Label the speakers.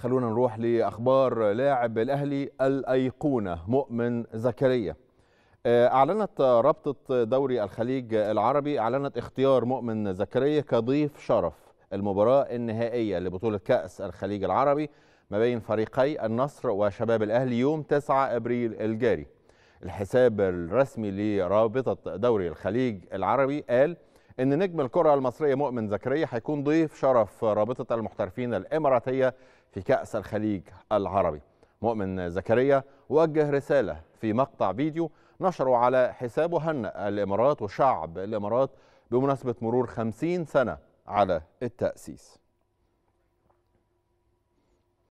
Speaker 1: خلونا نروح لاخبار لاعب الاهلي الايقونه مؤمن زكريا آه، اعلنت رابطه دوري الخليج العربي اعلنت اختيار مؤمن زكريا كضيف شرف المباراه النهائيه لبطوله كاس الخليج العربي ما بين فريقي النصر وشباب الاهلي يوم 9 ابريل الجاري الحساب الرسمي لرابطه دوري الخليج العربي قال ان نجم الكره المصريه مؤمن زكريا هيكون ضيف شرف رابطه المحترفين الاماراتيه في كاس الخليج العربي مؤمن زكريا وجه رساله في مقطع فيديو نشره على حسابه هنأ الامارات وشعب الامارات بمناسبه مرور 50 سنه على التاسيس